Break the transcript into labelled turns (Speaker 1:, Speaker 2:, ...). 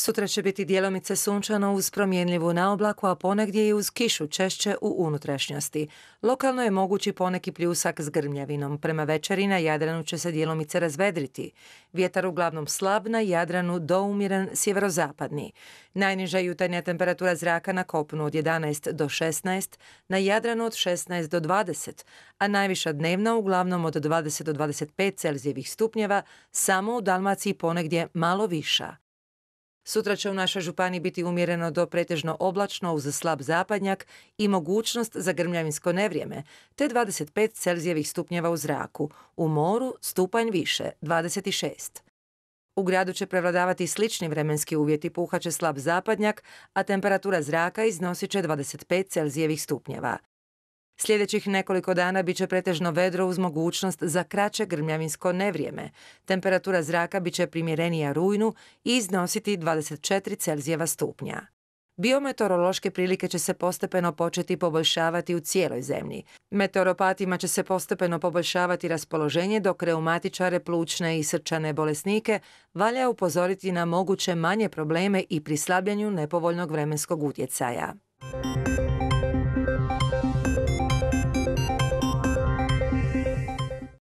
Speaker 1: Sutra će biti dijelomice sunčano uz promjenljivu oblaku, a ponegdje i uz kišu češće u unutrašnjosti. Lokalno je mogući poneki pljusak s grmljavinom. Prema večeri na Jadranu će se dijelomice razvedriti. Vjetar uglavnom slab na Jadranu do umjeren sjeverozapadni. Najniža jutarnja temperatura zraka na kopnu od 11 do 16, na Jadranu od 16 do 20, a najviša dnevna uglavnom od 20 do 25 Celzijevih stupnjeva, samo u Dalmaciji ponegdje malo viša. Sutra će u našoj županiji biti umjereno do pretežno oblačno uz slab zapadnjak i mogućnost za grmljavinsko nevrijeme, te 25 Celzijevih stupnjeva u zraku. U moru stupanj više, 26. U gradu će prevladavati slični vremenski uvjeti, puhaće slab zapadnjak, a temperatura zraka iznosit će 25 Celzijevih stupnjeva. Sljedećih nekoliko dana bit će pretežno vedro uz mogućnost za kraće grmljavinsko nevrijeme. Temperatura zraka biće će primjerenija rujnu i iznositi 24 Celzijeva stupnja. Biometeorološke prilike će se postepeno početi poboljšavati u cijeloj zemlji. Meteoropatima će se postepeno poboljšavati raspoloženje dok reumatičare, plućne i srčane bolesnike valja upozoriti na moguće manje probleme i pri nepovoljnog vremenskog utjecaja.